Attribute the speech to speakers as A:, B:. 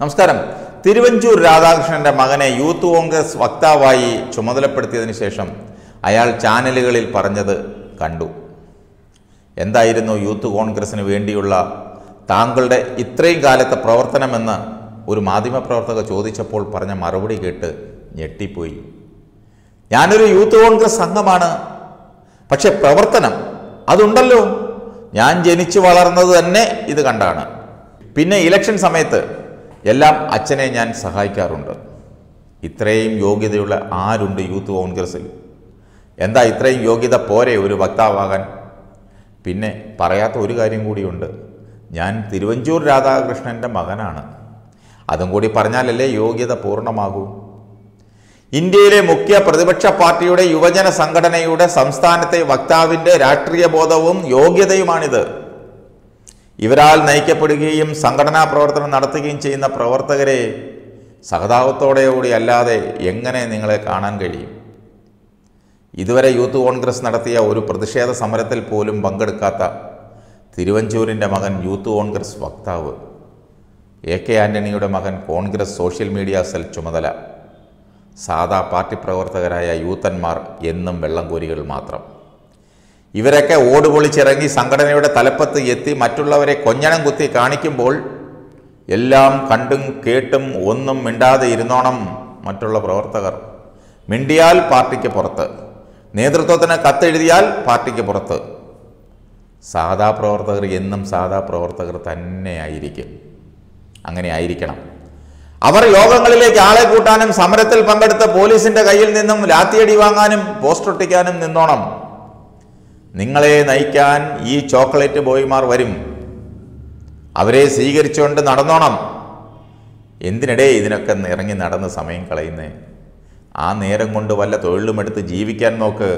A: നമസ്കാരം തിരുവഞ്ചൂർ രാധാകൃഷ്ണന്റെ മകനെ യൂത്ത് കോൺഗ്രസ് വക്താവായി ചുമതലപ്പെടുത്തിയതിനു ശേഷം അയാൾ ചാനലുകളിൽ പറഞ്ഞത് കണ്ടു എന്തായിരുന്നു യൂത്ത് കോൺഗ്രസിന് വേണ്ടിയുള്ള താങ്കളുടെ ഇത്രയും കാലത്തെ പ്രവർത്തനമെന്ന് ഒരു മാധ്യമപ്രവർത്തക ചോദിച്ചപ്പോൾ പറഞ്ഞ മറുപടി കേട്ട് ഞെട്ടിപ്പോയി ഞാനൊരു യൂത്ത് കോൺഗ്രസ് സംഘമാണ് പക്ഷെ പ്രവർത്തനം അതുണ്ടല്ലോ ഞാൻ ജനിച്ചു വളർന്നത് തന്നെ ഇത് കണ്ടാണ് പിന്നെ ഇലക്ഷൻ സമയത്ത് എല്ലാം അച്ഛനെ ഞാൻ സഹായിക്കാറുണ്ട് ഇത്രയും യോഗ്യതയുള്ള ആരുണ്ട് യൂത്ത് കോൺഗ്രസ്സിൽ എന്താ ഇത്രയും യോഗ്യത പോരെ ഒരു വക്താവാകാൻ പിന്നെ പറയാത്ത ഒരു കാര്യം കൂടിയുണ്ട് ഞാൻ തിരുവഞ്ചൂർ രാധാകൃഷ്ണൻ്റെ മകനാണ് അതും കൂടി പറഞ്ഞാലല്ലേ യോഗ്യത പൂർണ്ണമാകൂ ഇന്ത്യയിലെ മുഖ്യ പ്രതിപക്ഷ പാർട്ടിയുടെ യുവജന സംഘടനയുടെ സംസ്ഥാനത്തെ വക്താവിൻ്റെ രാഷ്ട്രീയ ബോധവും യോഗ്യതയുമാണിത് ഇവരാൽ നയിക്കപ്പെടുകയും സംഘടനാ പ്രവർത്തനം നടത്തുകയും ചെയ്യുന്ന പ്രവർത്തകരെ സഹതാപത്തോടെയോടി അല്ലാതെ എങ്ങനെ നിങ്ങളെ കാണാൻ കഴിയും ഇതുവരെ യൂത്ത് കോൺഗ്രസ് നടത്തിയ ഒരു പ്രതിഷേധ സമരത്തിൽ പോലും പങ്കെടുക്കാത്ത തിരുവഞ്ചൂരിൻ്റെ മകൻ യൂത്ത് കോൺഗ്രസ് വക്താവ് എ കെ ആൻ്റണിയുടെ മകൻ കോൺഗ്രസ് സോഷ്യൽ മീഡിയ സെൽ ചുമതല സാധാ പാർട്ടി പ്രവർത്തകരായ യൂത്തന്മാർ എന്നും വെള്ളംകോരികൾ മാത്രം ഇവരൊക്കെ ഓടുപൊളിച്ചിറങ്ങി സംഘടനയുടെ തലപ്പത്ത് എത്തി മറ്റുള്ളവരെ കൊഞ്ഞണം കുത്തി കാണിക്കുമ്പോൾ എല്ലാം കണ്ടും കേട്ടും ഒന്നും മിണ്ടാതെ ഇരുന്നോണം മറ്റുള്ള പ്രവർത്തകർ മിണ്ടിയാൽ പാർട്ടിക്ക് പുറത്ത് നേതൃത്വത്തിന് കത്തെഴുതിയാൽ പാർട്ടിക്ക് പുറത്ത് സാധാ പ്രവർത്തകർ എന്നും സാധാ പ്രവർത്തകർ തന്നെയായിരിക്കും അങ്ങനെ ആയിരിക്കണം അവർ യോഗങ്ങളിലേക്ക് ആളെ കൂട്ടാനും സമരത്തിൽ പങ്കെടുത്ത പോലീസിന്റെ കയ്യിൽ നിന്നും ലാത്തിയടി വാങ്ങാനും പോസ്റ്റൊട്ടിക്കാനും നിന്നോണം നിങ്ങളെ നയിക്കാൻ ഈ ചോക്ലേറ്റ് ബോയ്മാർ വരും അവരെ സ്വീകരിച്ചുകൊണ്ട് നടന്നോണം എന്തിനിടെ ഇതിനൊക്കെ ഇറങ്ങി നടന്ന് സമയം കളയുന്നേ ആ നേരം കൊണ്ട് വല്ല തൊഴിലുമെടുത്ത് ജീവിക്കാൻ നോക്ക്